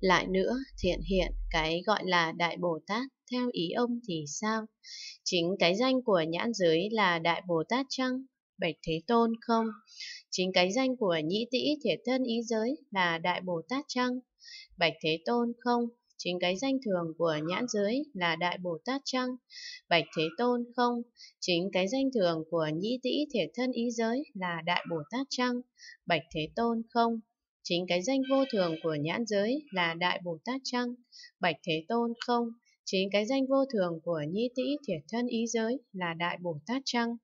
Lại nữa, thiện hiện, cái gọi là Đại Bồ Tát, theo ý ông thì sao? Chính cái danh của nhãn giới là Đại Bồ Tát chăng? Bạch Thế Tôn không? Chính cái danh của nhĩ tĩ thể thân ý giới là Đại Bồ Tát chăng? Bạch Thế Tôn không? Chính cái danh thường của nhãn giới là Đại Bồ Tát chăng? Bạch Thế Tôn không? Chính cái danh thường của nhĩ tĩ thể thân ý giới là Đại Bồ Tát chăng? Bạch Thế Tôn không? Chính cái danh vô thường của nhãn giới là Đại Bồ Tát chăng Bạch Thế Tôn không? Chính cái danh vô thường của nhi tĩ thiệt thân ý giới là Đại Bồ Tát chăng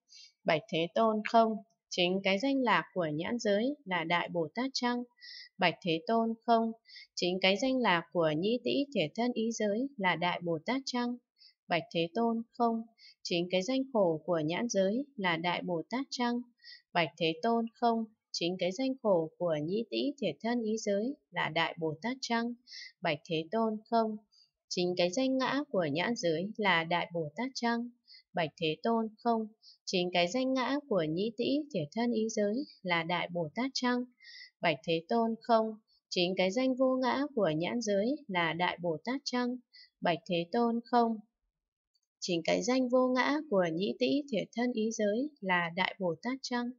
Bạch Thế Tôn không? Chính cái danh lạc của nhãn giới là Đại Bồ Tát chăng Bạch Thế Tôn không? Chính cái danh lạc của nhĩ tĩ thiệt thân ý giới là Đại Bồ Tát chăng Bạch Thế Tôn không? Chính cái danh khổ của nhãn giới là Đại Bồ Tát chăng Bạch Thế Tôn không? Chính cái danh khổ của nhĩ tĩ thiệt thân ý giới là Đại Bồ Tát Trăng, Bạch Thế Tôn không. Chính cái danh ngã của nhãn giới là Đại Bồ Tát Trăng, Bạch Thế Tôn không. Chính cái danh ngã của nhĩ tĩ thiệt thân ý giới là Đại Bồ Tát Trăng, Bạch Thế Tôn không. Chính cái danh vô ngã của nhãn giới là Đại Bồ Tát Trăng, Bạch Thế Tôn không. Chính cái danh vô ngã của nhĩ tĩ thể thân ý giới là Đại Bồ Tát chăng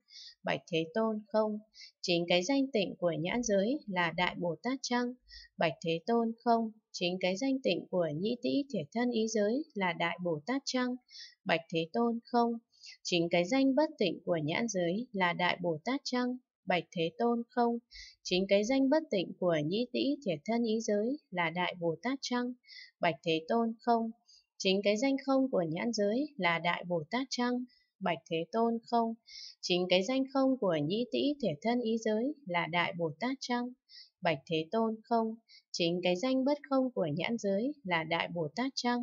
Bạch Thế Tôn không. Chính cái danh tịnh của nhãn giới là Đại Bồ Tát chăng Bạch Thế Tôn không. Chính cái danh tịnh của nhĩ tĩ thể thân ý giới là Đại Bồ Tát chăng Bạch Thế Tôn không. Chính cái danh bất tịnh của nhãn giới là Đại Bồ Tát chăng Bạch Thế Tôn không? Chính cái danh bất tịnh của nhĩ tĩ thể thân ý giới là Đại Bồ Tát chăng Bạch Thế Tôn không? Chính cái danh không của nhãn giới là Đại Bồ Tát Trăng, Bạch Thế Tôn không? Chính cái danh không của nhĩ tĩ thể thân ý giới là Đại Bồ Tát Trăng, Bạch Thế Tôn không? Chính cái danh bất không của nhãn giới là Đại Bồ Tát Trăng,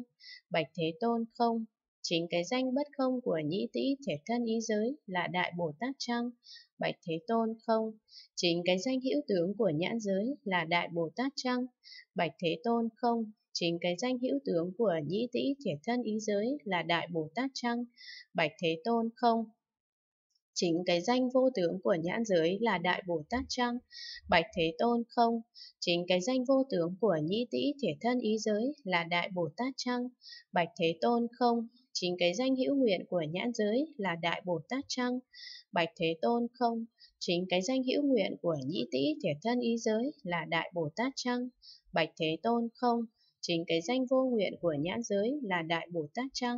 Bạch Thế Tôn không? Chính cái danh bất không của nhĩ tĩ thể thân ý giới là Đại Bồ Tát Trăng, Bạch Thế Tôn không? Chính cái danh hữu tướng của nhãn giới là Đại Bồ Tát Trăng, Bạch Thế Tôn không? Chính cái danh hữu tướng của nhĩ tĩ thiệt thân ý giới là Đại Bồ Tát chăng Bạch Thế Tôn không? Chính cái danh vô tướng của nhãn giới là Đại Bồ Tát chăng Bạch Thế Tôn không? Chính cái danh vô tướng của nhĩ tĩ thiệt thân ý giới là Đại Bồ Tát chăng Bạch Thế Tôn không? Chính cái danh hữu nguyện của nhãn giới là Đại Bồ Tát chăng Bạch Thế Tôn không? Chính cái danh hữu nguyện của nhĩ tĩ thiệt thân ý giới là Đại Bồ Tát chăng Bạch Thế Tôn không? chính cái danh vô nguyện của nhãn giới là Đại Bồ Tát chăng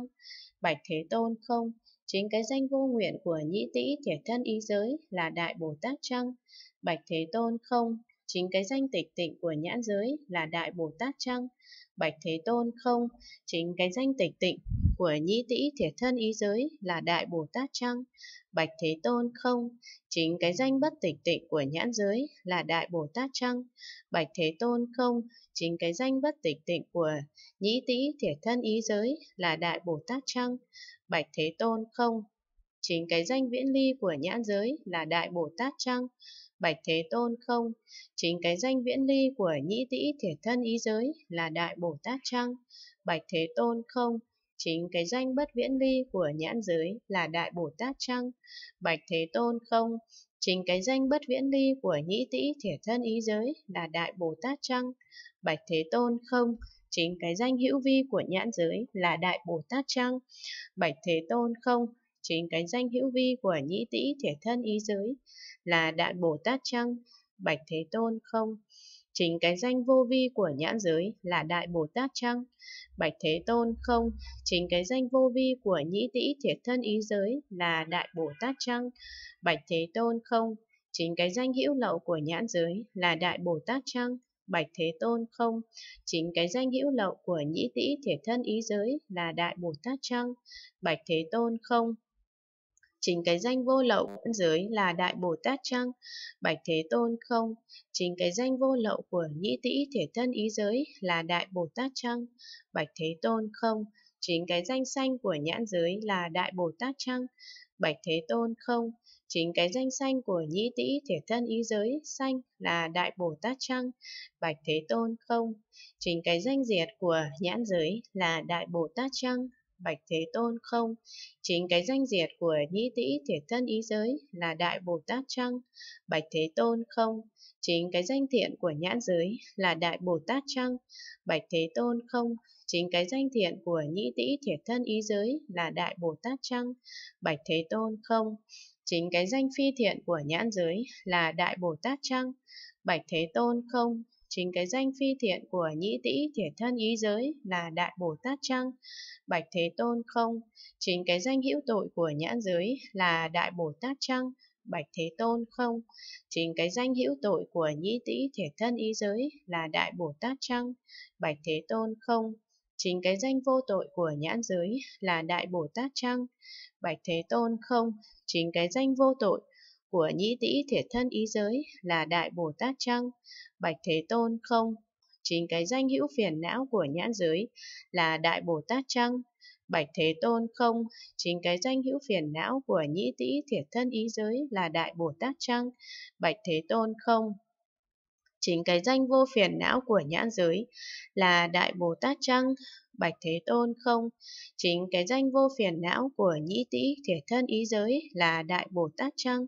Bạch Thế Tôn không, chính cái danh vô nguyện của nhĩ tĩ thiệt thân ý giới là Đại Bồ Tát chăng Bạch Thế Tôn không, chính cái danh tịch tịnh của nhãn giới là Đại Bồ Tát chăng Bạch Thế Tôn không, chính cái danh tịch tịnh của nhĩ tĩ thiệt thân ý giới là Đại Bồ Tát chăng? Bạch Thế Tôn không, chính cái danh bất tịch tịnh của nhãn giới là Đại Bồ Tát chăng? Bạch Thế Tôn không, chính cái danh bất tịch tịnh của nhĩ tĩ thiệt thân ý giới là Đại Bồ Tát chăng? Bạch Thế Tôn không, chính cái danh viễn ly của nhãn giới là Đại Bồ Tát chăng? Bạch Thế Tôn không, chính cái danh viễn ly của nhĩ tĩ thiệt thân ý giới là Đại Bồ Tát Trăng. Bạch Thế Tôn không, chính cái danh bất viễn ly của nhãn giới là Đại Bồ Tát Trăng. Bạch Thế Tôn không, chính cái danh bất viễn ly của nhĩ tĩ thiệt thân ý giới là Đại Bồ Tát Trăng. Bạch Thế Tôn không, chính cái danh hữu vi của nhãn giới là Đại Bồ Tát Trăng. Bạch Thế Tôn không, chính cái danh hữu vi của nhĩ tĩ thể thân ý giới là Đại Bồ Tát chăng Bạch Thế Tôn không? Chính cái danh vô vi của nhãn giới là Đại Bồ Tát chăng Bạch Thế Tôn không? Chính cái danh vô vi của nhĩ tĩ thể thân ý giới là Đại Bồ Tát chăng Bạch Thế Tôn không? Chính cái danh hữu lậu của nhãn giới là Đại Bồ Tát chăng Bạch Thế Tôn không? Chính cái danh hữu lậu của nhĩ tĩ thể thân ý giới là Đại Bồ Tát chăng Bạch Thế Tôn không? Chính cái danh vô lậu vẫn dưới là Đại Bồ Tát chăng Bạch Thế Tôn không. Chính cái danh vô lậu của nhĩ tĩ thể thân ý giới là Đại Bồ Tát chăng Bạch Thế Tôn không. Chính cái danh xanh của nhãn giới là Đại Bồ Tát chăng Bạch Thế Tôn không. Chính cái danh xanh của nhĩ tĩ thể thân ý giới xanh là Đại Bồ Tát chăng Bạch Thế Tôn không. Chính cái danh diệt của nhãn giới là Đại Bồ Tát chăng Bạch Thế Tôn không. Chính cái danh diệt của nhĩ tĩ thiệt thân ý giới là Đại Bồ Tát chăng? Bạch Thế Tôn không. Chính cái danh thiện của nhãn giới là Đại Bồ Tát chăng? Bạch Thế Tôn không. Chính cái danh thiện của nhĩ tĩ thiệt thân ý giới là Đại Bồ Tát chăng? Bạch Thế Tôn không. Chính cái danh phi thiện của nhãn giới là Đại Bồ Tát chăng? Bạch Thế Tôn không Chính cái danh phi thiện của nhĩ tĩ thiệt thân ý giới là Đại Bồ Tát chăng Bạch Thế Tôn không. Chính cái danh hữu tội của nhãn giới là Đại Bồ Tát chăng Bạch Thế Tôn không. Chính cái danh hữu tội của nhĩ tĩ thiệt thân ý giới là Đại Bồ Tát chăng Bạch Thế Tôn không. Chính cái danh vô tội của nhãn giới là Đại Bồ Tát chăng Bạch Thế Tôn không. Chính cái danh vô tội của nhĩ tĩ thể thân ý giới là Đại Bồ Tát chăng Bạch Thế Tôn không. Chính cái danh hữu phiền não của nhãn giới là Đại Bồ Tát chăng Bạch Thế Tôn không. Chính cái danh hữu phiền não của nhĩ tĩ thể thân ý giới là Đại Bồ Tát chăng Bạch Thế Tôn không. Chính cái danh vô phiền não của nhãn giới là Đại Bồ Tát chăng Bạch Thế Tôn không? Chính cái danh vô phiền não của nhĩ tĩ thể thân ý giới là Đại Bồ Tát chăng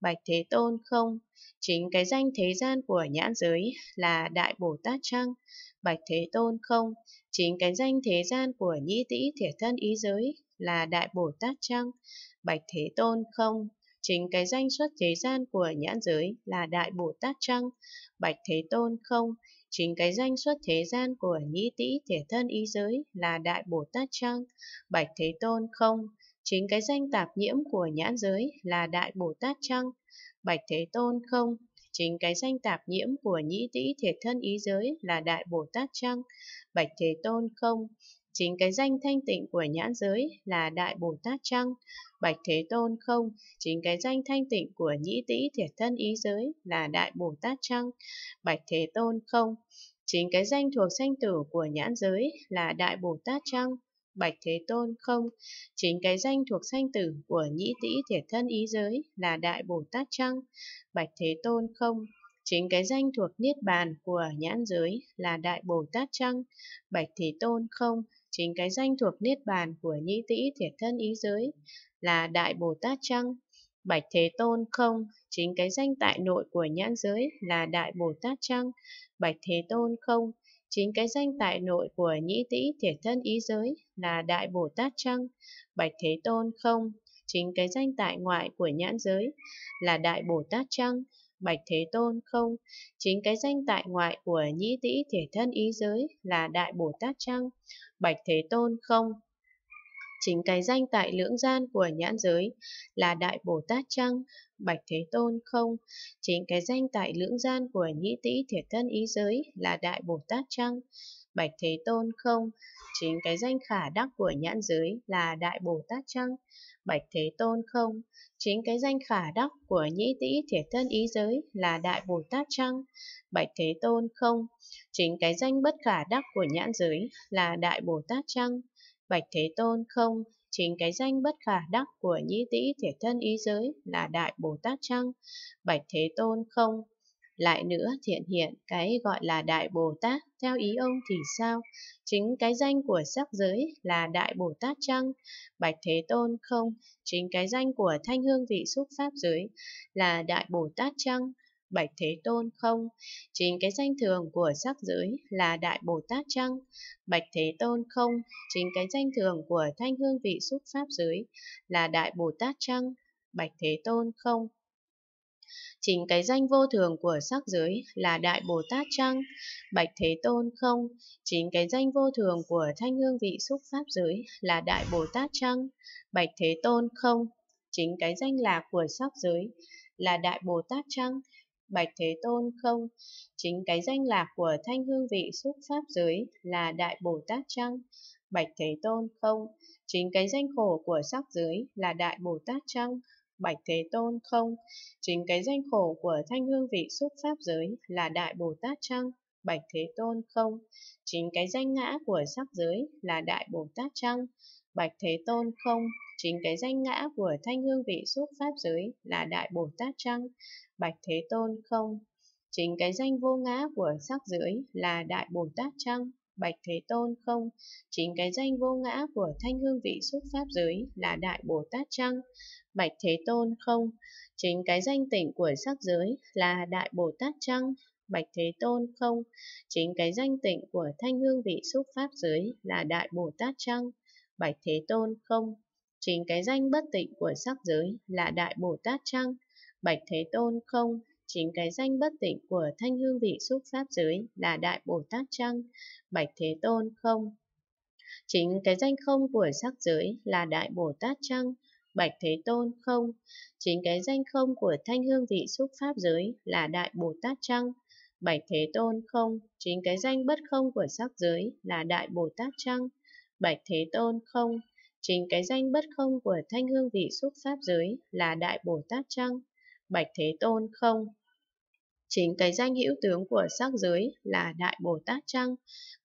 Bạch Thế Tôn không? Chính cái danh thế gian của nhãn giới là Đại Bồ Tát chăng Bạch Thế Tôn không? Chính cái danh thế gian của nhĩ tĩ thể thân ý giới là Đại Bồ Tát chăng Bạch Thế Tôn không? chính cái danh xuất thế gian của nhãn giới là Đại Bồ Tát Trăng, Bạch Thế Tôn không, chính cái danh xuất thế gian của nhĩ tĩ thể thân ý giới là Đại Bồ Tát Trăng, Bạch Thế Tôn không, chính cái danh tạp nhiễm của nhãn giới là Đại Bồ Tát Trăng, Bạch Thế Tôn không, chính cái danh tạp nhiễm của nhĩ tĩ thể thân ý giới là Đại Bồ Tát Trăng, Bạch Thế Tôn không, Chính cái danh thanh tịnh của nhãn giới là Đại Bồ Tát chăng Bạch Thế Tôn không, chính cái danh thanh tịnh của nhĩ tĩ thiệt thân ý giới là Đại Bồ Tát chăng Bạch Thế Tôn không, chính cái danh thuộc sanh tử của nhãn giới là Đại Bồ Tát chăng Bạch Thế Tôn không, chính cái danh thuộc sanh tử của nhĩ tĩ thiệt thân ý giới là Đại Bồ Tát chăng Bạch Thế Tôn không, chính cái danh thuộc niết bàn của nhãn giới là Đại Bồ Tát chăng Bạch Thế Tôn không, chính cái danh thuộc niết bàn của nhĩ tĩ thiệt thân ý giới là đại bồ tát chăng bạch thế tôn không chính cái danh tại nội của nhãn giới là đại bồ tát chăng bạch thế tôn không chính cái danh tại nội của nhĩ tĩ thiệt thân ý giới là đại bồ tát chăng bạch thế tôn không chính cái danh tại ngoại của nhãn giới là đại bồ tát chăng bạch thế tôn không chính cái danh tại ngoại của nhĩ tĩ thể thân ý giới là đại bồ tát chăng Bạch Thế Tôn không. Chính cái danh tại lưỡng gian của nhãn giới là Đại Bồ Tát Trăng, Bạch Thế Tôn không. Chính cái danh tại lưỡng gian của nhĩ tĩ thiệt thân ý giới là Đại Bồ Tát Trăng, bạch thế tôn không chính cái danh khả đắc của nhãn giới là đại bồ tát chăng bạch thế tôn không chính cái danh khả đắc của nhĩ tĩ thiệt thân ý giới là đại bồ tát chăng bạch thế tôn không chính cái danh bất khả đắc của nhãn giới là đại bồ tát chăng bạch thế tôn không chính cái danh bất khả đắc của nhĩ tĩ thể thân ý giới là đại bồ tát chăng bạch thế tôn không lại nữa thiện hiện cái gọi là Đại Bồ Tát, theo ý ông thì sao? Chính cái danh của sắc giới là Đại Bồ Tát chăng? Bạch Thế Tôn không, chính cái danh của thanh hương vị xúc pháp giới là Đại Bồ Tát chăng? Bạch Thế Tôn không, chính cái danh thường của sắc giới là Đại Bồ Tát chăng? Bạch Thế Tôn không, chính cái danh thường của thanh hương vị xúc pháp giới là Đại Bồ Tát chăng? Bạch Thế Tôn không, Chính cái danh vô thường của sắc giới là Đại Bồ Tát chăng Bạch Thế Tôn không? Chính cái danh vô thường của thanh hương vị xúc pháp giới là Đại Bồ Tát chăng Bạch Thế Tôn không? Chính cái danh là của sắc giới là Đại Bồ Tát chăng Bạch Thế Tôn không? Chính cái danh lạc của thanh hương vị xúc pháp giới là Đại Bồ Tát chăng Bạch Thế Tôn không? Chính cái danh khổ của sắc giới là Đại Bồ Tát chăng bạch thế tôn không chính cái danh khổ của thanh hương vị xúc pháp giới là đại bồ tát chăng bạch thế tôn không chính cái danh ngã của sắc giới là đại bồ tát chăng bạch thế tôn không chính cái danh ngã của thanh hương vị xúc pháp giới là đại bồ tát chăng bạch thế tôn không chính cái danh vô ngã của sắc giới là đại bồ tát chăng Bạch Thế Tôn không? Chính cái danh vô ngã của thanh hương vị xúc pháp giới là Đại Bồ Tát chăng? Bạch Thế Tôn không? Chính cái danh tỉnh của sắc giới là Đại Bồ Tát chăng? Bạch Thế Tôn không? Chính cái danh tịnh của thanh hương vị xúc pháp giới là Đại Bồ Tát chăng? Bạch Thế Tôn không? Chính cái danh bất tịnh của sắc giới là Đại Bồ Tát chăng? Bạch Thế Tôn không? chính cái danh bất tịnh của thanh hương vị xúc pháp giới là Đại Bồ Tát chăng Bạch Thế Tôn không. Chính cái danh không của sắc giới là Đại Bồ Tát chăng Bạch Thế Tôn không. Chính cái danh không của thanh hương vị xúc pháp giới là Đại Bồ Tát chăng Bạch Thế Tôn không. Chính cái danh bất không của sắc giới là Đại Bồ Tát chăng Bạch Thế Tôn không. Chính cái danh bất không của thanh hương vị xúc pháp giới là Đại Bồ Tát chăng Bạch Thế Tôn không? Chính cái danh hữu tướng của sắc giới là Đại Bồ Tát Trăng,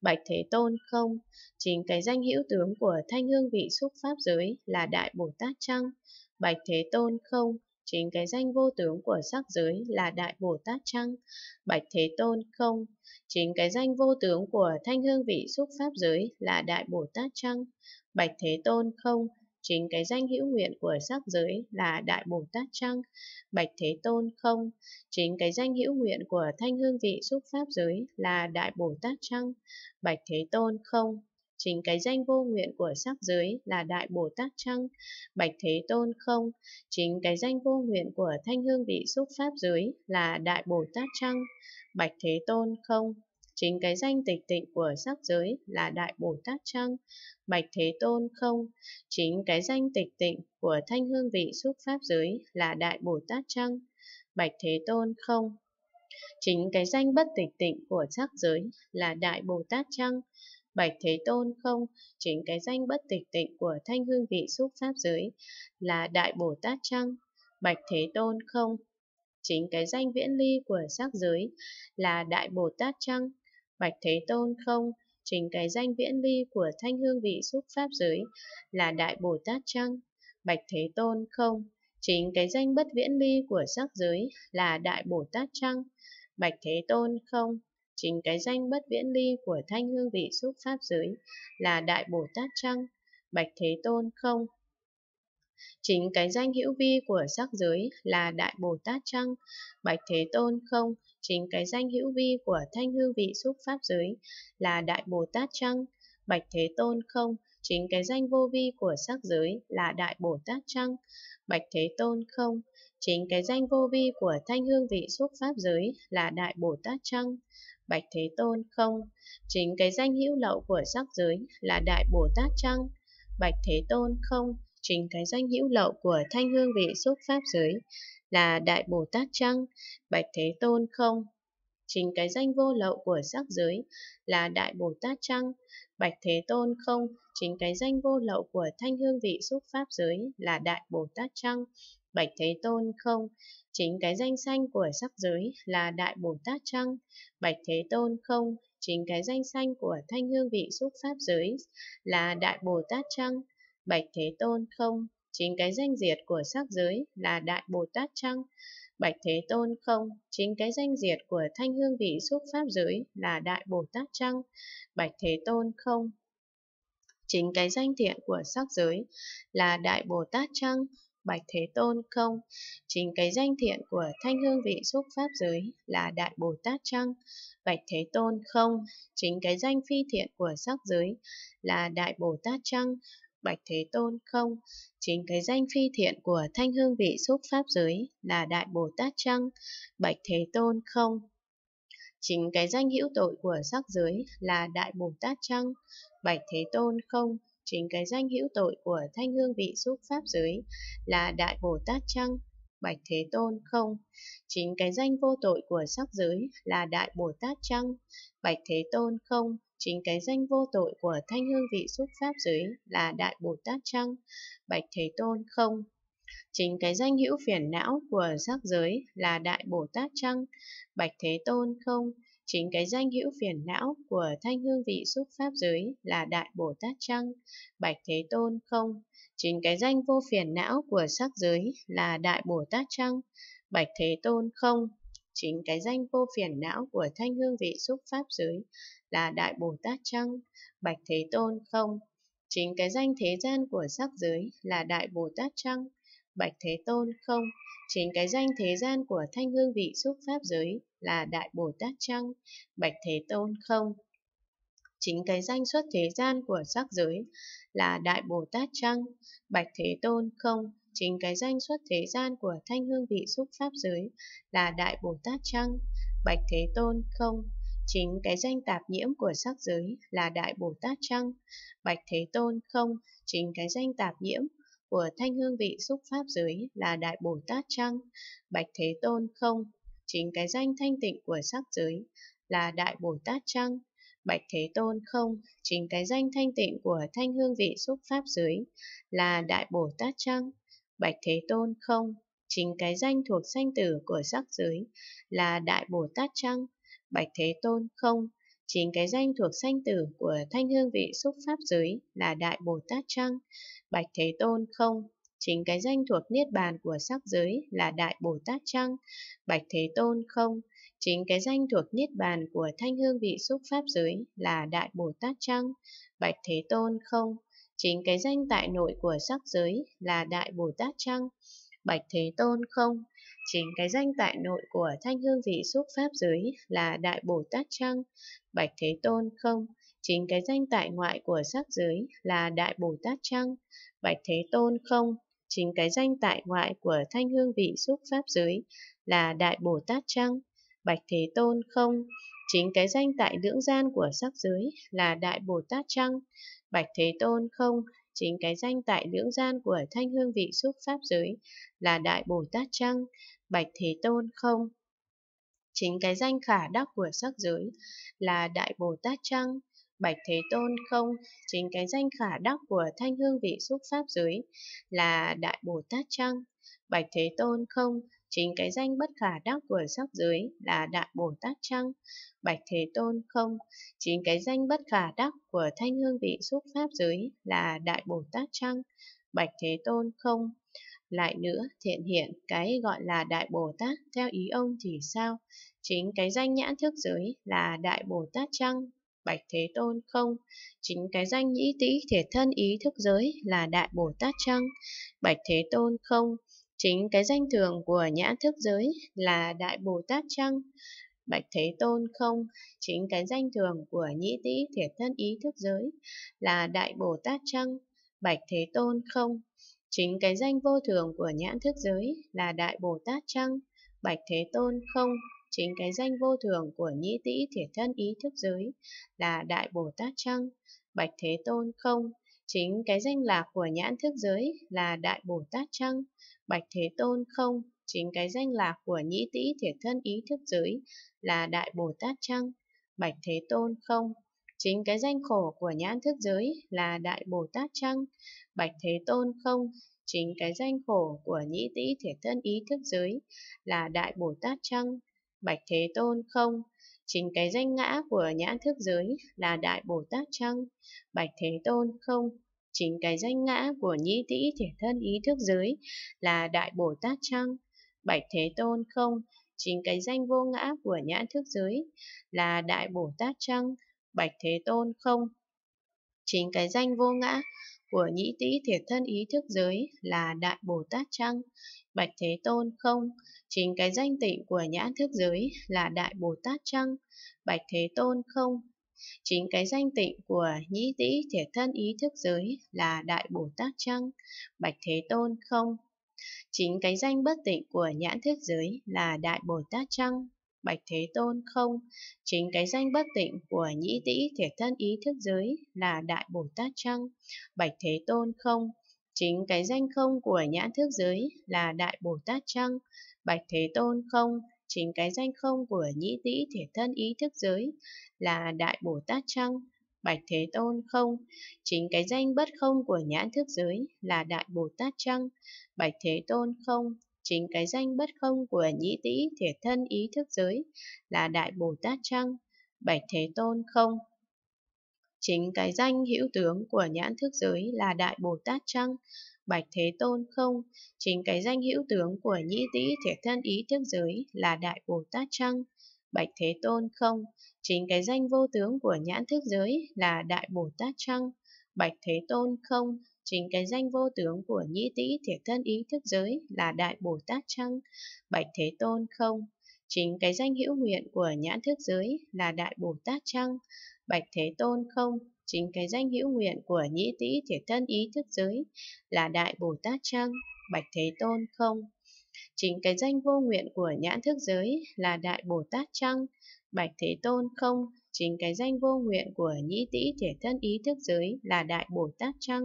Bạch Thế Tôn không? Chính cái danh hữu tướng của thanh hương vị xúc pháp giới là Đại Bồ Tát Trăng, Bạch Thế Tôn không? Chính cái danh vô tướng của sắc giới là Đại Bồ Tát Trăng, Bạch Thế Tôn không? Chính cái danh vô tướng của thanh hương vị xúc pháp giới là Đại Bồ Tát Trăng, Bạch Thế Tôn không? chính cái danh hữu nguyện của sắc giới là Đại Bồ Tát Trăng, Bạch Thế Tôn không, chính cái danh hữu nguyện của thanh hương vị xúc pháp giới là Đại Bồ Tát Trăng, Bạch Thế Tôn không, chính cái danh vô nguyện của sắc giới là Đại Bồ Tát Trăng, Bạch Thế Tôn không, chính cái danh vô nguyện của thanh hương vị xúc pháp giới là Đại Bồ Tát Trăng, Bạch Thế Tôn không. Chính cái danh tịch tịnh của sắc giới là Đại Bồ Tát Trăng, Bạch Thế Tôn không. Chính cái danh tịch tịnh của thanh hương vị xúc pháp giới là Đại Bồ Tát Trăng, Bạch Thế Tôn không. Chính cái danh bất tịch tịnh của sắc giới là Đại Bồ Tát Trăng, Bạch Thế Tôn không, chính cái danh bất tịch tịnh của thanh hương vị xúc pháp giới là Đại Bồ Tát Trăng, Bạch Thế Tôn không, chính cái danh viễn ly của sắc giới là Đại Bồ Tát Trăng, Bạch Thế Tôn không, chính cái danh viễn ly của thanh hương vị xúc pháp giới là Đại Bồ Tát chăng? Bạch Thế Tôn không, chính cái danh bất viễn ly của sắc giới là Đại Bồ Tát chăng? Bạch Thế Tôn không, chính cái danh bất viễn ly của thanh hương vị xúc pháp giới là Đại Bồ Tát chăng? Bạch Thế Tôn không, chính cái danh hữu vi của sắc giới là đại bồ tát chăng bạch thế tôn không chính cái danh hữu vi của thanh hư vị xúc pháp giới là Đại Bồ Tát chăng Bạch Thế Tôn không, chính cái danh vô vi của sắc giới là Đại Bồ Tát chăng Bạch Thế Tôn không, chính cái danh vô vi của thanh hương vị xúc pháp giới là Đại Bồ Tát chăng Bạch Thế Tôn không, chính cái danh hữu lậu của sắc giới là Đại Bồ Tát chăng Bạch Thế Tôn không, chính cái danh hữu lậu của thanh hương vị xúc pháp giới là Đại Bồ Tát chăng Bạch Thế Tôn không? Chính cái danh vô lậu của sắc giới là Đại Bồ Tát chăng Bạch Thế Tôn không? Chính cái danh vô lậu của thanh hương vị xúc pháp giới là Đại Bồ Tát chăng Bạch Thế Tôn không? Chính cái danh xanh của sắc giới là Đại Bồ Tát chăng Bạch Thế Tôn không? Chính cái danh xanh của thanh hương vị xúc pháp giới là Đại Bồ Tát chăng Bạch Thế Tôn không, chính cái danh diệt của sắc giới là Đại Bồ Tát Trăng. Bạch Thế Tôn không, chính cái danh diệt của thanh hương vị xúc pháp giới là Đại Bồ Tát Trăng. Bạch Thế Tôn không, chính cái danh thiện của sắc giới là Đại Bồ Tát Trăng. Bạch Thế Tôn không, chính cái danh thiện của thanh hương vị xúc pháp giới là Đại Bồ Tát Trăng. Bạch Thế Tôn không, chính cái danh phi thiện của sắc giới là Đại Bồ Tát Trăng. Bạch Thế Tôn không? Chính cái danh phi thiện của thanh hương vị xúc pháp giới là Đại Bồ Tát Trăng, Bạch Thế Tôn không? Chính cái danh hữu tội của sắc giới là Đại Bồ Tát Trăng, Bạch Thế Tôn không? Chính cái danh hữu tội của thanh hương vị xúc pháp giới là Đại Bồ Tát Trăng, Bạch Thế Tôn không? Chính cái danh vô tội của sắc giới là Đại Bồ Tát Trăng, Bạch Thế Tôn không? chính cái danh vô tội của thanh hương vị xúc pháp giới là Đại Bồ Tát chăng Bạch Thế Tôn không. Chính cái danh hữu phiền não của sắc giới là Đại Bồ Tát chăng Bạch Thế Tôn không. Chính cái danh hữu phiền não của thanh hương vị xúc pháp giới là Đại Bồ Tát chăng Bạch Thế Tôn không. Chính cái danh vô phiền não của sắc giới là Đại Bồ Tát chăng Bạch Thế Tôn không chính cái danh vô phiền não của thanh hương vị xúc pháp giới là Đại Bồ Tát chăng Bạch Thế Tôn không, chính cái danh thế gian của sắc giới là Đại Bồ Tát chăng Bạch Thế Tôn không, chính cái danh thế gian của thanh hương vị xúc pháp giới là Đại Bồ Tát chăng Bạch Thế Tôn không. Chính cái danh xuất thế gian của sắc giới là Đại Bồ Tát chăng Bạch Thế Tôn không, chính cái danh xuất thế gian của thanh hương vị xúc pháp giới là Đại Bồ Tát chăng Bạch Thế Tôn không, chính cái danh tạp nhiễm của sắc giới là Đại Bồ Tát chăng Bạch Thế Tôn không, chính cái danh tạp nhiễm của thanh hương vị xúc pháp giới là Đại Bồ Tát chăng Bạch Thế Tôn không, chính cái danh thanh tịnh của sắc giới là Đại Bồ Tát chăng Bạch Thế Tôn không, chính cái danh thanh tịnh của thanh hương vị xúc pháp giới là Đại Bồ Tát chăng Bạch Thế Tôn không, chính cái danh thuộc sanh tử của sắc giới là Đại Bồ Tát Trăng. Bạch Thế Tôn không, chính cái danh thuộc sanh tử của thanh hương vị xúc pháp giới là Đại Bồ Tát Trăng. Bạch Thế Tôn không, chính cái danh thuộc niết bàn của sắc giới là Đại Bồ Tát Trăng. Bạch Thế Tôn không, chính cái danh thuộc niết bàn của thanh hương vị xúc pháp giới là Đại Bồ Tát Trăng. Bạch Thế Tôn không, Chính cái danh tại nội của sắc giới là Đại Bồ Tát chăng Bạch Thế Tôn không? Chính cái danh tại nội của thanh hương vị xúc pháp giới là Đại Bồ Tát chăng Bạch Thế Tôn không? Chính cái danh tại ngoại của sắc giới là Đại Bồ Tát chăng Bạch Thế Tôn không? Chính cái danh tại ngoại của thanh hương vị xúc pháp giới là Đại Bồ Tát chăng Bạch Thế Tôn không? Chính cái danh tại lưỡng gian của sắc giới là Đại Bồ Tát chăng Bạch Thế Tôn không, chính cái danh tại lưỡng gian của thanh hương vị xúc pháp giới là Đại Bồ Tát Trăng, Bạch Thế Tôn không. Chính cái danh khả đắc của sắc giới là Đại Bồ Tát Trăng, Bạch Thế Tôn không, chính cái danh khả đắc của thanh hương vị xúc pháp giới là Đại Bồ Tát Trăng, Bạch Thế Tôn không, Chính cái danh bất khả đắc của sắc giới là Đại Bồ Tát chăng Bạch Thế Tôn không. Chính cái danh bất khả đắc của thanh hương vị xúc pháp giới là Đại Bồ Tát chăng Bạch Thế Tôn không. Lại nữa, thiện hiện, cái gọi là Đại Bồ Tát, theo ý ông thì sao? Chính cái danh nhãn thức giới là Đại Bồ Tát chăng Bạch Thế Tôn không, chính cái danh nhĩ tĩ thể thân ý thức giới là Đại Bồ Tát chăng Bạch Thế Tôn không, Chính cái danh thường của nhã thức giới là Đại Bồ Tát Trăng, Bạch Thế Tôn không, chính cái danh thường của nhĩ tĩ thiệt thân ý thức giới là Đại Bồ Tát Trăng, Bạch Thế Tôn không, chính cái danh vô thường của nhãn thức giới là Đại Bồ Tát Trăng, Bạch Thế Tôn không, chính cái danh vô thường của nhĩ tĩ thiệt thân ý thức giới là Đại Bồ Tát Trăng, Bạch Thế Tôn không, Chính cái danh lạc của nhãn thức giới là Đại Bồ Tát Trăng, Bạch Thế Tôn không, chính cái danh lạc của nhĩ tĩ thiệt thân ý thức giới là Đại Bồ Tát Trăng, Bạch Thế Tôn không, chính cái danh khổ của nhãn thức giới là Đại Bồ Tát Trăng, Bạch Thế Tôn không, chính cái danh khổ của nhĩ tĩ thiệt thân ý thức giới là Đại Bồ Tát Trăng, Bạch Thế Tôn không, chính cái danh ngã của nhãn thức giới là Đại Bồ Tát Trăng, Bạch Thế Tôn không, chính cái danh ngã của nhĩ tĩ thể thân ý thức giới là Đại Bồ Tát chăng Bạch Thế Tôn không, chính cái danh vô ngã của nhãn thức giới là Đại Bồ Tát chăng Bạch Thế Tôn không, chính cái danh vô ngã của nhĩ tĩ thiệt thân ý thức giới là Đại Bồ Tát chăng Bạch Thế Tôn không, chính cái danh tịnh của nhãn thức giới là Đại Bồ Tát chăng Bạch Thế Tôn không, Chính cái danh tịnh của nhĩ tĩ thể thân ý thức giới là Đại Bồ Tát Trăng, Bạch Thế Tôn không. Chính cái danh bất tịnh của nhãn thức giới là Đại Bồ Tát Trăng, Bạch Thế Tôn không. Chính cái danh bất tịnh của nhĩ tĩ thể thân ý thức giới là Đại Bồ Tát Trăng, Bạch Thế Tôn không. Chính cái danh không của nhãn thức giới là Đại Bồ Tát Trăng, Bạch Thế Tôn không chính cái danh không của nhĩ tĩ thể thân ý thức giới là Đại Bồ Tát chăng Bạch Thế Tôn không, chính cái danh bất không của nhãn thức giới là Đại Bồ Tát chăng Bạch Thế Tôn không, chính cái danh bất không của nhĩ tĩ thể thân ý thức giới là Đại Bồ Tát chăng Bạch Thế Tôn không. Chính cái danh hữu tướng của nhãn thức giới là Đại Bồ Tát chăng Bạch Thế Tôn không, chính cái danh hữu tướng của nhĩ tỷ thể thân ý thức giới là Đại Bồ Tát Trăng. Bạch Thế Tôn không, chính cái danh vô tướng của nhãn thức giới là Đại Bồ Tát Trăng. Bạch Thế Tôn không, chính cái danh vô tướng của nhĩ tỷ thể thân ý thức giới là Đại Bồ Tát Trăng. Bạch Thế Tôn không, chính cái danh hữu nguyện của nhãn thức giới là Đại Bồ Tát Trăng. Bạch Thế Tôn không, Chính cái danh hữu nguyện của nhĩ tĩ thể thân ý thức giới là Đại Bồ Tát chăng Bạch Thế Tôn không? Chính cái danh vô nguyện của nhãn thức giới là Đại Bồ Tát chăng Bạch Thế Tôn không? Chính cái danh vô nguyện của nhĩ tĩ thể thân ý thức giới là Đại Bồ Tát chăng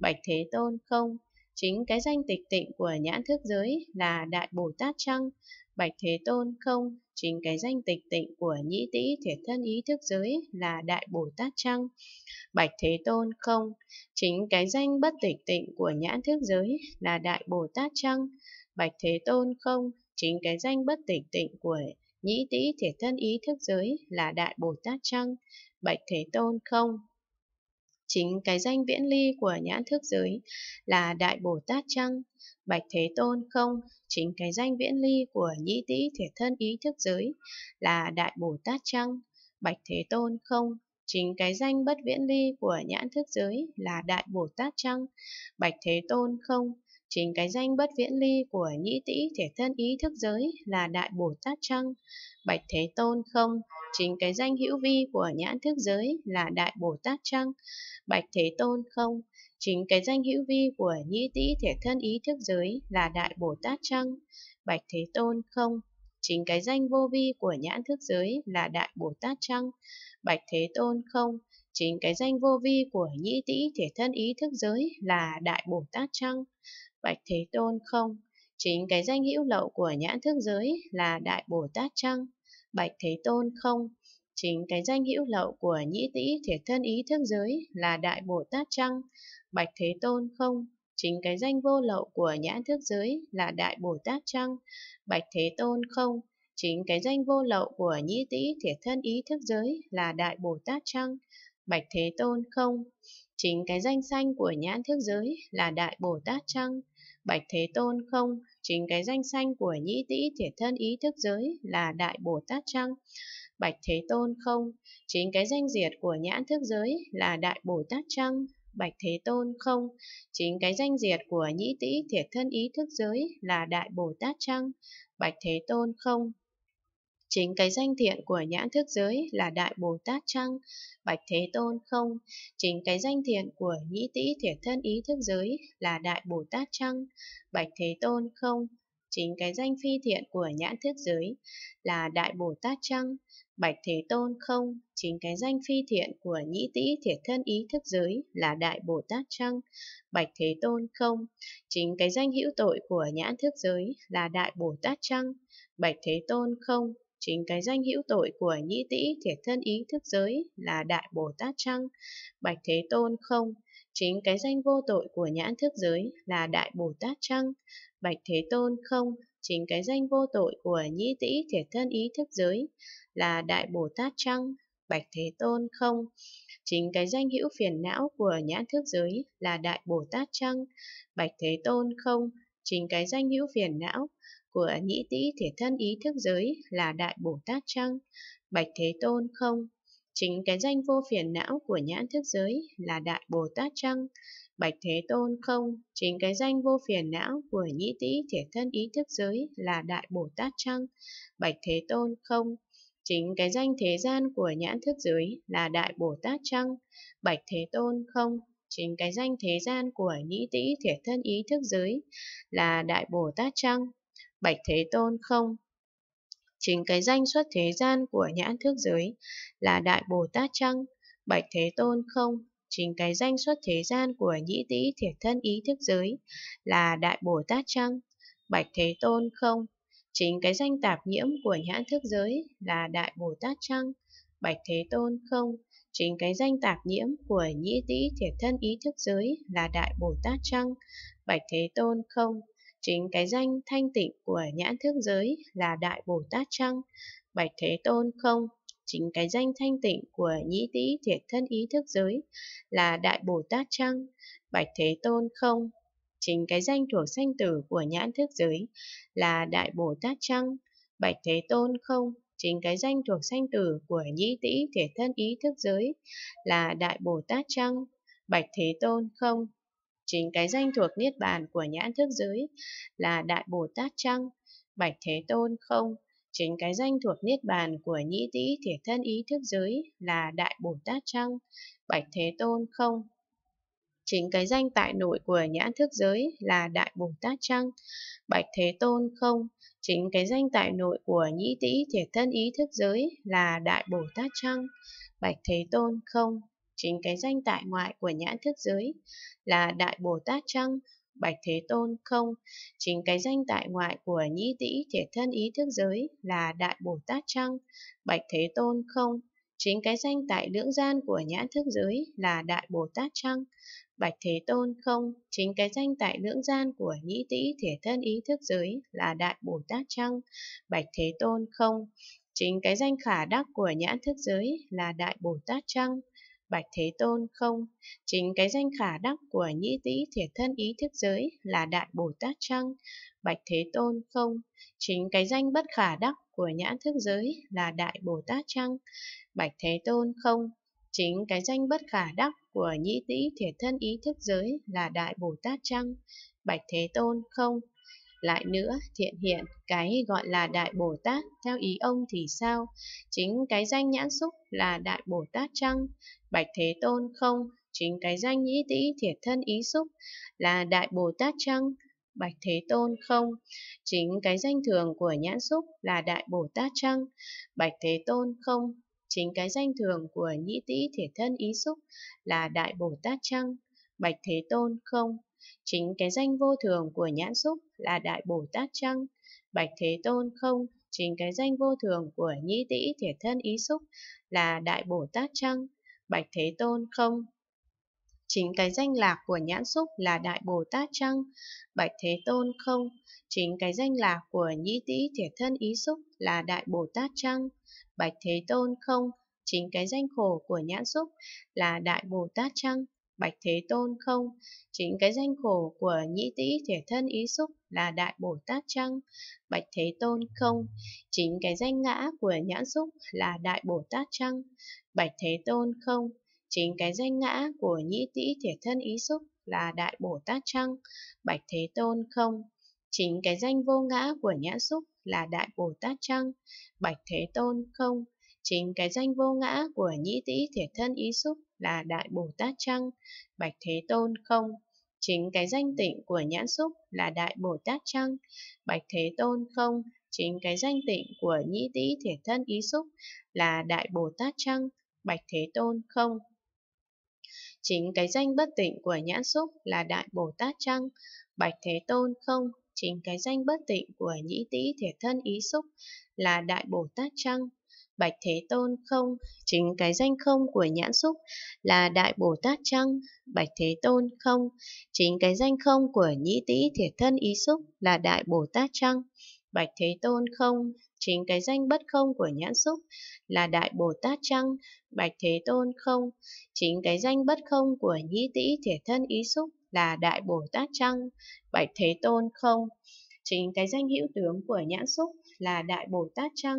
Bạch Thế Tôn không? Chính cái danh tịch tịnh của nhãn thức giới là Đại Bồ Tát chăng Bạch Thế Tôn không? chính cái danh tịch tịnh của nhĩ tĩ thiệt thân ý thức giới là Đại Bồ Tát chăng Bạch Thế Tôn không, chính cái danh bất tịch tịnh của nhãn thức giới là Đại Bồ Tát chăng Bạch Thế Tôn không, chính cái danh bất tịch tịnh của nhĩ tĩ thiệt thân ý thức giới là Đại Bồ Tát chăng Bạch Thế Tôn không, Chính cái danh viễn ly của nhãn thức giới là Đại Bồ Tát chăng Bạch Thế Tôn không, chính cái danh viễn ly của nhĩ tĩ thể thân ý thức giới là Đại Bồ Tát chăng Bạch Thế Tôn không, chính cái danh bất viễn ly của nhãn thức giới là Đại Bồ Tát chăng Bạch Thế Tôn không, Chính cái danh bất viễn ly của nhĩ tĩ thể thân ý thức giới là Đại Bồ Tát Trăng. Bạch Thế Tôn không, chính cái danh hữu vi của nhãn thức giới là Đại Bồ Tát Trăng. Bạch Thế Tôn không, chính cái danh hữu vi của nhĩ tĩ thể thân ý thức giới là Đại Bồ Tát Trăng. Bạch Thế Tôn không, chính cái danh vô vi của nhãn thức giới là Đại Bồ Tát Trăng. Bạch Thế Tôn không, chính cái danh vô vi của nhĩ tĩ thể thân ý thức giới là Đại Bồ Tát Trăng. Bạch Thế Tôn không? Chính cái danh hữu lậu của nhãn thức giới là Đại Bồ Tát chăng Bạch Thế Tôn không? Chính cái danh hữu lậu của nhĩ tĩ thể thân ý thức giới là Đại Bồ Tát chăng Bạch Thế Tôn không? Chính cái danh vô lậu của nhãn thức giới là Đại Bồ Tát chăng Bạch Thế Tôn không? Chính cái danh vô lậu của nhĩ tĩ thiệt thân ý thức giới là Đại Bồ Tát chăng Bạch Thế Tôn không? Chính cái danh sanh của nhãn thức giới là Đại Bồ Tát chăng Bạch Thế Tôn không, chính cái danh xanh của nhĩ tĩ thiệt thân ý thức giới là Đại Bồ Tát Trăng. Bạch Thế Tôn không, chính cái danh diệt của nhãn thức giới là Đại Bồ Tát Trăng. Bạch Thế Tôn không, chính cái danh diệt của nhĩ tĩ thiệt thân ý thức giới là Đại Bồ Tát Trăng. Bạch Thế Tôn không, Chính cái danh thiện của nhãn thức giới là Đại Bồ Tát Trăng, Bạch Thế Tôn không? Chính cái danh thiện của nhĩ tĩ thiệt thân ý thức giới là Đại Bồ Tát Trăng, Bạch Thế Tôn không? Chính cái danh phi thiện của nhãn thức giới là Đại Bồ Tát Trăng, Bạch Thế Tôn không? Chính cái danh phi thiện của nhĩ tĩ thiệt thân ý thức giới là Đại Bồ Tát Trăng, Bạch Thế Tôn không? Chính cái danh hữu tội của nhãn thức giới là Đại Bồ Tát Trăng, Bạch Thế Tôn không? Chính cái danh hữu tội của nhĩ tĩ thiệt thân ý thức giới là Đại Bồ Tát chăng Bạch Thế Tôn không. Chính cái danh vô tội của nhãn thức giới là Đại Bồ Tát chăng Bạch Thế Tôn không. Chính cái danh vô tội của nhĩ tĩ thiệt thân ý thức giới là Đại Bồ Tát chăng Bạch Thế Tôn không. Chính cái danh hữu phiền não của nhãn thức giới là Đại Bồ Tát chăng Bạch Thế Tôn không. Chính cái danh hữu phiền não của nhĩ tĩ thể thân ý thức giới là Đại Bồ Tát chăng Bạch Thế Tôn không? Chính cái danh vô phiền não của nhãn thức giới là Đại Bồ Tát chăng Bạch Thế Tôn không? Chính cái danh vô phiền não của nhĩ tĩ thể thân ý thức giới là Đại Bồ Tát chăng Bạch Thế Tôn không? Chính cái danh thế gian của nhãn thức giới là Đại Bồ Tát chăng Bạch Thế Tôn không? Chính cái danh thế gian của nhĩ tĩ thể thân ý thức giới là Đại Bồ Tát chăng Bạch Thế Tôn không? Chính cái danh xuất thế gian của nhãn thức giới là Đại Bồ Tát Trăng, Bạch Thế Tôn không? Chính cái danh xuất thế gian của nhĩ tĩ thiệt thân ý thức giới là Đại Bồ Tát Trăng, Bạch Thế Tôn không? Chính cái danh tạp nhiễm của nhãn thức giới là Đại Bồ Tát Trăng, Bạch Thế Tôn không? Chính cái danh tạp nhiễm của nhĩ tĩ thiệt thân ý thức giới là Đại Bồ Tát Trăng, Bạch Thế Tôn không? Chính cái danh thanh tịnh của nhãn thức giới là Đại Bồ Tát Trăng, Bạch Thế Tôn không? Chính cái danh thanh tịnh của nhĩ tĩ thiệt thân ý thức giới là Đại Bồ Tát Trăng, Bạch Thế Tôn không? Chính cái danh thuộc sanh tử của nhãn thức giới là Đại Bồ Tát Trăng, Bạch Thế Tôn không? Chính cái danh thuộc sanh tử của nhĩ tĩ thể thân ý thức giới là Đại Bồ Tát Trăng, Bạch Thế Tôn không? chính cái danh thuộc Niết Bàn của nhãn thức giới là Đại Bồ Tát chăng Bạch Thế Tôn không, chính cái danh thuộc Niết Bàn của nhĩ tĩ thể thân ý thức giới là Đại Bồ Tát chăng Bạch Thế Tôn không. Chính cái danh tại nội của nhãn thức giới là Đại Bồ Tát chăng Bạch Thế Tôn không. Chính cái danh tại nội của nhĩ tĩ thể thân ý thức giới là Đại Bồ Tát chăng Bạch Thế Tôn không chính cái danh tại ngoại của nhãn thức giới là Đại Bồ Tát Trăng, Bạch Thế Tôn không, chính cái danh tại ngoại của nhĩ tỷ thể thân ý thức giới là Đại Bồ Tát Trăng, Bạch Thế Tôn không, chính cái danh tại lưỡng gian của nhãn thức giới là Đại Bồ Tát Trăng, Bạch Thế Tôn không, chính cái danh tại lưỡng gian của nhĩ tỷ thể thân ý thức giới là Đại Bồ Tát Trăng, Bạch Thế Tôn không, chính cái danh khả đắc của nhãn thức giới là Đại Bồ Tát Trăng, Bạch Thế Tôn không? Chính cái danh khả đắc của nhĩ tĩ thiệt thân ý thức giới là Đại Bồ Tát Trăng. Bạch Thế Tôn không? Chính cái danh bất khả đắc của nhãn thức giới là Đại Bồ Tát Trăng. Bạch Thế Tôn không? Chính cái danh bất khả đắc của nhĩ tĩ thiệt thân ý thức giới là Đại Bồ Tát Trăng. Bạch Thế Tôn không? Lại nữa, thiện hiện, cái gọi là Đại Bồ Tát, theo ý ông thì sao? Chính cái danh nhãn xúc là Đại Bồ Tát chăng? Bạch Thế Tôn không, chính cái danh nhĩ tĩ thiệt thân ý xúc là Đại Bồ Tát chăng? Bạch Thế Tôn không, chính cái danh thường của nhãn xúc là Đại Bồ Tát chăng? Bạch Thế Tôn không, chính cái danh thường của nhĩ tĩ thiệt thân ý xúc là Đại Bồ Tát chăng? Bạch Thế Tôn không, chính cái danh vô thường của nhãn xúc là Đại Bồ Tát chăng? Bạch Thế Tôn không, chính cái danh vô thường của nhĩ tĩ thiệt thân ý xúc là Đại Bồ Tát chăng? Bạch Thế Tôn không? Chính cái danh lạc của nhãn xúc là Đại Bồ Tát chăng Bạch Thế Tôn không? Chính cái danh lạc của nhĩ tĩ thiệt thân ý xúc là Đại Bồ Tát chăng Bạch Thế Tôn không? Chính cái danh khổ của nhãn xúc là Đại Bồ Tát chăng Bạch Thế Tôn không? Chính cái danh khổ của nhĩ tĩ thể thân ý xúc là Đại Bồ Tát chăng? Bạch Thế Tôn không? Chính cái danh ngã của nhãn xúc là Đại Bồ Tát chăng? Bạch Thế Tôn không? Chính cái danh ngã của nhĩ tĩ thể thân ý xúc là Đại Bồ Tát chăng? Bạch Thế Tôn không? Chính cái danh vô ngã của nhãn xúc là Đại Bồ Tát chăng? Bạch Thế Tôn không? Chính cái danh vô ngã của nhĩ tĩ thể thân ý xúc là Đại Bồ Tát Trăng, Bạch Thế Tôn không? Chính cái danh tịnh của nhãn xúc là Đại Bồ Tát Trăng, Bạch Thế Tôn không? Chính cái danh tịnh của nhĩ tĩ thể thân ý xúc là Đại Bồ Tát Trăng, Bạch Thế Tôn không? Chính cái danh bất tịnh của nhãn xúc là Đại Bồ Tát Trăng, Bạch Thế Tôn không? Chính cái danh bất tịnh của nhĩ tĩ thể thân ý xúc là Đại Bồ Tát Trăng, Bạch Thế Tôn không, chính cái danh không của nhãn xúc là Đại Bồ Tát Trăng, Bạch Thế Tôn không, chính cái danh không của nhĩ tĩ thiệt thân ý xúc là Đại Bồ Tát Trăng, Bạch Thế Tôn không, chính cái danh bất không của nhãn xúc là Đại Bồ Tát Trăng, Bạch Thế Tôn không, chính cái danh bất không của nhĩ tĩ thiệt thân ý xúc là Đại Bồ Tát Trăng, Bạch Thế Tôn không, chính cái danh hữu tướng của nhãn xúc là Đại Bồ Tát Trăng,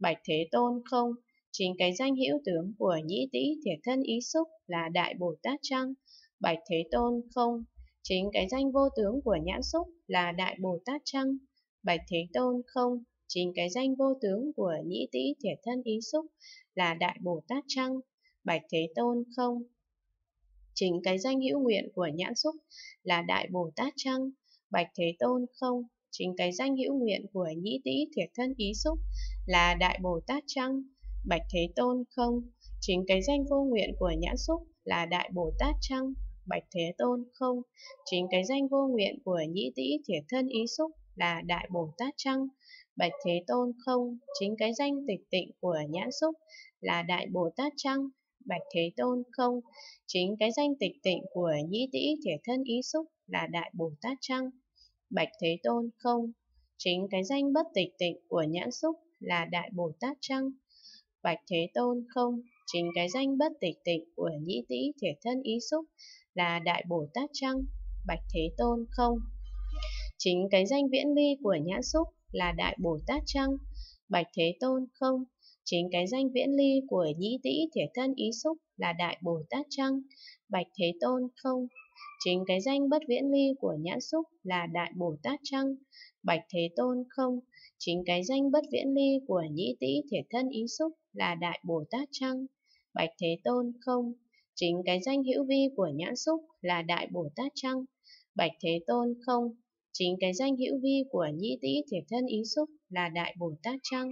Bạch Thế Tôn không, chính cái danh hữu tướng của nhĩ tĩ thiệt thân ý xúc là Đại Bồ Tát Trăng. Bạch Thế Tôn không, chính cái danh vô tướng của nhãn xúc là Đại Bồ Tát Trăng. Bạch Thế Tôn không, chính cái danh vô tướng của nhĩ tĩ thiệt thân ý xúc là Đại Bồ Tát Trăng. Bạch Thế Tôn không, chính cái danh hữu nguyện của nhãn xúc là Đại Bồ Tát Trăng. Bạch Thế Tôn không, chính cái danh hữu nguyện của nhĩ tĩ thiệt thân ý xúc là Đại Bồ Tát chăng Bạch Thế Tôn không, chính cái danh vô nguyện của nhãn xúc là Đại Bồ Tát chăng Bạch Thế Tôn không, chính cái danh vô nguyện của nhĩ tĩ thiệt thân ý xúc là Đại Bồ Tát chăng Bạch Thế Tôn không, chính cái danh tịch tịnh của nhãn xúc là Đại Bồ Tát chăng Bạch Thế Tôn không, chính cái danh tịch tịnh của nhĩ tĩ thể thân ý xúc là Đại Bồ Tát chăng Bạch Thế Tôn không. Chính cái danh bất tịch tịnh của nhãn xúc là Đại Bồ Tát Trăng. Bạch Thế Tôn không. Chính cái danh bất tịch tịnh của nhĩ tĩ thể thân ý xúc là Đại Bồ Tát Trăng. Bạch Thế Tôn không. Chính cái danh viễn ly của nhãn xúc là Đại Bồ Tát Trăng. Bạch Thế Tôn không. Chính cái danh viễn ly của nhĩ tĩ thể thân ý xúc là Đại Bồ Tát Trăng. Bạch Thế Tôn không. Chính cái danh bất viễn ly của nhãn xúc là Đại Bồ Tát Trăng, Bạch Thế Tôn không. Chính cái danh bất viễn ly của nhĩ tĩ thể thân ý xúc là Đại Bồ Tát Trăng, Bạch Thế Tôn không. Chính cái danh hữu vi của nhãn xúc là Đại Bồ Tát Trăng, Bạch Thế Tôn không. Chính cái danh hữu vi của nhĩ tĩ thể thân ý xúc là Đại Bồ Tát Trăng,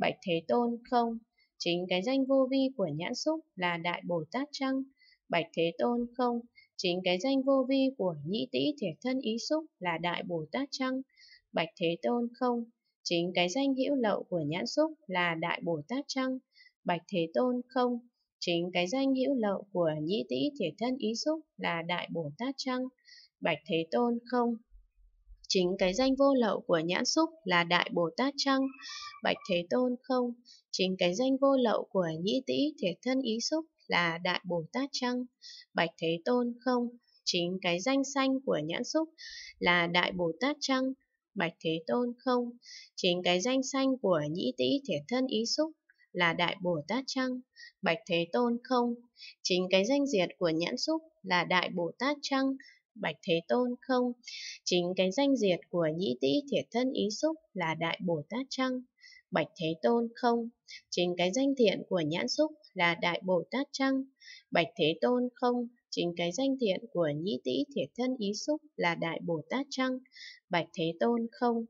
Bạch Thế Tôn không. Chính cái danh vô vi của nhãn xúc là Đại Bồ Tát Trăng, Bạch Thế Tôn không Chính cái danh vô vi của nhĩ tĩ thiệt thân ý xúc là Đại Bồ Tát chăng Bạch Thế Tôn không? Chính cái danh hữu lậu của nhãn xúc là Đại Bồ Tát chăng Bạch Thế Tôn không? Chính cái danh hữu lậu của nhĩ tĩ thiệt thân ý xúc là Đại Bồ Tát chăng Bạch Thế Tôn không? Chính cái danh vô lậu của nhãn xúc là Đại Bồ Tát chăng Bạch Thế Tôn không? Chính cái danh vô lậu của nhĩ tĩ thiệt thân ý xúc là Đại Bồ Tát Trăng, Bạch Thế Tôn không, chính cái danh xanh của nhãn xúc là Đại Bồ Tát Trăng, Bạch Thế Tôn không, chính cái danh xanh của nhĩ tĩ thể thân ý xúc là Đại Bồ Tát Trăng, Bạch Thế Tôn không, chính cái danh diệt của nhãn xúc là Đại Bồ Tát Trăng, Bạch Thế Tôn không, chính cái danh diệt của nhĩ tĩ thể thân ý xúc là Đại Bồ Tát Trăng, Bạch Thế Tôn không, chính cái danh thiện của nhãn xúc là Đại Bồ Tát Trăng. Bạch Thế Tôn không, chính cái danh thiện của nhĩ tĩ thiệt thân ý xúc là Đại Bồ Tát Trăng. Bạch Thế Tôn không,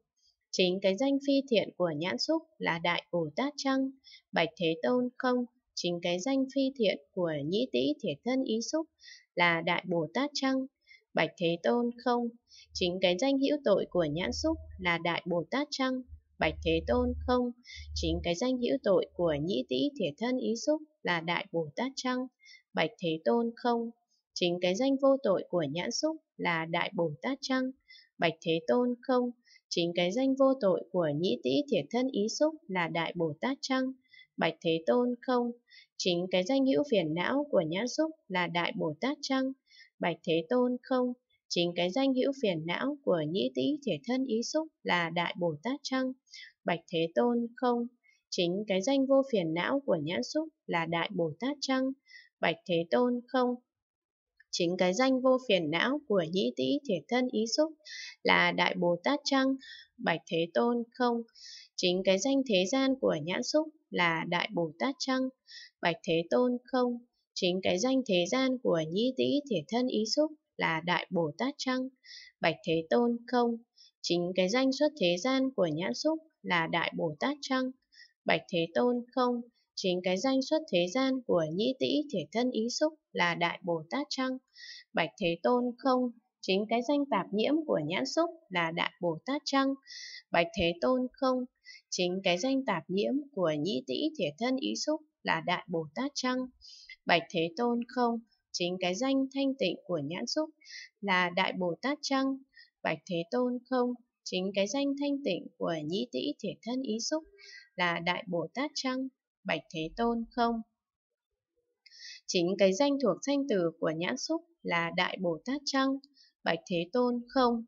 chính cái danh phi thiện của nhãn xúc là Đại Bồ Tát Trăng. Bạch Thế Tôn không, chính cái danh phi thiện của nhĩ tĩ thiệt thân ý xúc là Đại Bồ Tát Trăng. Bạch Thế Tôn không, chính cái danh hữu tội của nhãn xúc là Đại Bồ Tát Trăng. Bạch Thế Tôn không, chính cái danh hữu tội của nhĩ tĩ thể thân ý xúc là Đại Bồ Tát Trăng. Bạch Thế Tôn không, chính cái danh vô tội của nhãn xúc là Đại Bồ Tát Trăng. Bạch Thế Tôn không, chính cái danh vô tội của nhĩ tĩ thể thân ý xúc là Đại Bồ Tát Trăng. Bạch Thế Tôn không, chính cái danh hữu phiền não của nhãn xúc là Đại Bồ Tát Trăng. Bạch Thế Tôn không, Chính cái danh hữu phiền não của nhĩ tĩ thể thân ý xúc là Đại Bồ Tát chăng Bạch Thế Tôn không. Chính cái danh vô phiền não của nhãn xúc là Đại Bồ Tát chăng Bạch Thế Tôn không. Chính cái danh vô phiền não của nhĩ tĩ thể thân ý xúc là Đại Bồ Tát chăng Bạch Thế Tôn không. Chính cái danh thế gian của nhãn xúc là Đại Bồ Tát chăng Bạch Thế Tôn không. Chính cái danh thế gian của nhĩ tĩ thể thân ý xúc là Đại Bồ Tát Trăng, Bạch Thế Tôn không. Chính cái danh xuất thế gian của nhãn xúc là Đại Bồ Tát Trăng, Bạch Thế Tôn không. Chính cái danh xuất thế gian của nhĩ tĩ thể thân ý xúc là Đại Bồ Tát Trăng, Bạch Thế Tôn không. Chính cái danh tạp nhiễm của nhãn xúc là Đại Bồ Tát Trăng, Bạch Thế Tôn không. Chính cái danh tạp nhiễm của nhĩ tĩ thể thân ý xúc là Đại Bồ Tát Trăng, Bạch Thế Tôn không chính cái danh thanh tịnh của nhãn xúc là Đại Bồ Tát chăng Bạch Thế Tôn không, chính cái danh thanh tịnh của nhĩ tĩ thiệt thân ý xúc là Đại Bồ Tát chăng Bạch Thế Tôn không. Chính cái danh thuộc danh từ của nhãn xúc là Đại Bồ Tát chăng Bạch Thế Tôn không.